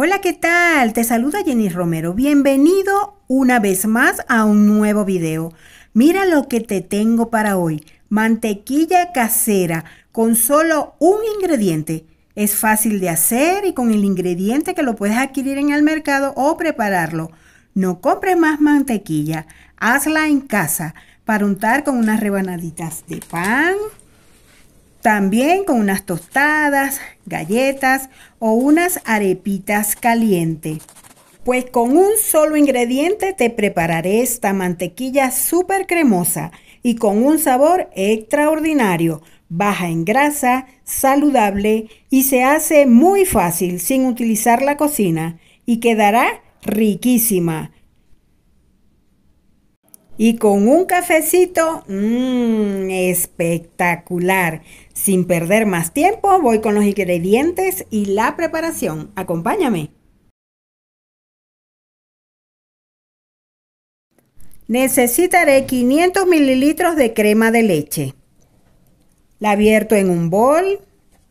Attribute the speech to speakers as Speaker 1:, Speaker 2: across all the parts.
Speaker 1: Hola, ¿qué tal? Te saluda Jenny Romero. Bienvenido una vez más a un nuevo video. Mira lo que te tengo para hoy. Mantequilla casera con solo un ingrediente. Es fácil de hacer y con el ingrediente que lo puedes adquirir en el mercado o prepararlo. No compres más mantequilla, hazla en casa para untar con unas rebanaditas de pan, también con unas tostadas, galletas o unas arepitas caliente. Pues con un solo ingrediente te prepararé esta mantequilla súper cremosa y con un sabor extraordinario, baja en grasa, saludable y se hace muy fácil sin utilizar la cocina y quedará riquísima y con un cafecito, mmm, espectacular. Sin perder más tiempo, voy con los ingredientes y la preparación. Acompáñame. Necesitaré 500 mililitros de crema de leche. La abierto en un bol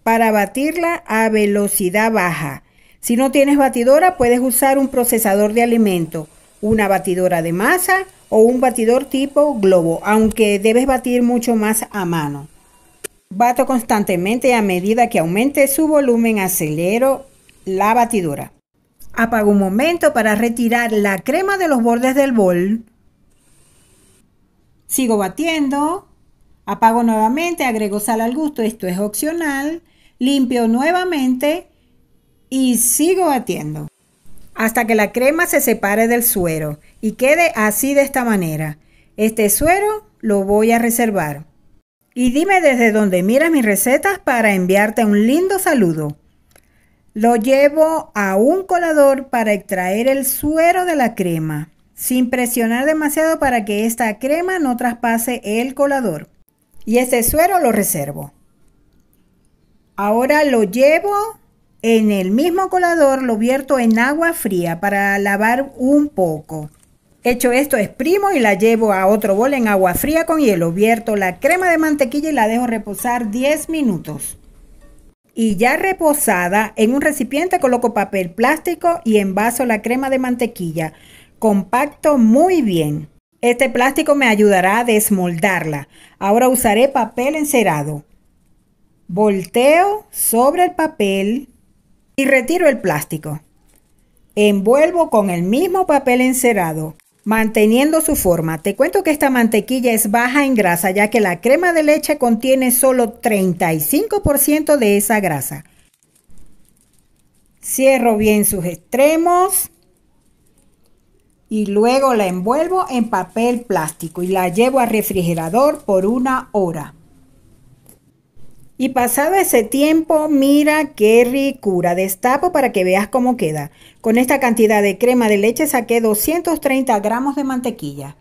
Speaker 1: para batirla a velocidad baja. Si no tienes batidora, puedes usar un procesador de alimento, una batidora de masa o un batidor tipo globo, aunque debes batir mucho más a mano. Bato constantemente a medida que aumente su volumen acelero la batidora. Apago un momento para retirar la crema de los bordes del bol. Sigo batiendo. Apago nuevamente, agrego sal al gusto, esto es opcional. Limpio nuevamente y sigo batiendo hasta que la crema se separe del suero y quede así de esta manera. Este suero lo voy a reservar. Y dime desde dónde miras mis recetas para enviarte un lindo saludo. Lo llevo a un colador para extraer el suero de la crema, sin presionar demasiado para que esta crema no traspase el colador. Y este suero lo reservo. Ahora lo llevo en el mismo colador lo vierto en agua fría para lavar un poco. Hecho esto, exprimo y la llevo a otro bol en agua fría con hielo. Vierto la crema de mantequilla y la dejo reposar 10 minutos. Y ya reposada, en un recipiente coloco papel plástico y envaso la crema de mantequilla. Compacto muy bien. Este plástico me ayudará a desmoldarla. Ahora usaré papel encerado. Volteo sobre el papel y retiro el plástico. Envuelvo con el mismo papel encerado, manteniendo su forma. Te cuento que esta mantequilla es baja en grasa, ya que la crema de leche contiene solo 35% de esa grasa. Cierro bien sus extremos y luego la envuelvo en papel plástico y la llevo al refrigerador por una hora. Y pasado ese tiempo, mira qué ricura. Destapo para que veas cómo queda. Con esta cantidad de crema de leche saqué 230 gramos de mantequilla.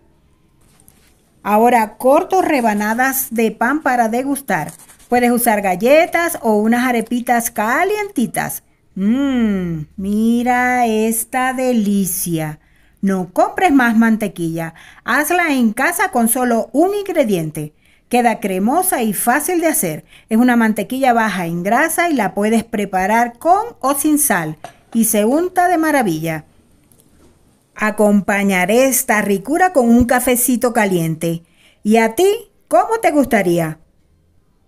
Speaker 1: Ahora corto rebanadas de pan para degustar. Puedes usar galletas o unas arepitas calientitas. Mmm, mira esta delicia. No compres más mantequilla. Hazla en casa con solo un ingrediente. Queda cremosa y fácil de hacer. Es una mantequilla baja en grasa y la puedes preparar con o sin sal y se unta de maravilla. Acompañaré esta ricura con un cafecito caliente. ¿Y a ti cómo te gustaría?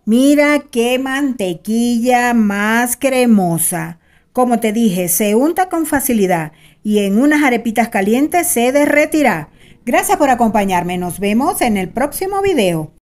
Speaker 1: Mira qué mantequilla más cremosa. Como te dije, se unta con facilidad y en unas arepitas calientes se derretirá. Gracias por acompañarme. Nos vemos en el próximo video.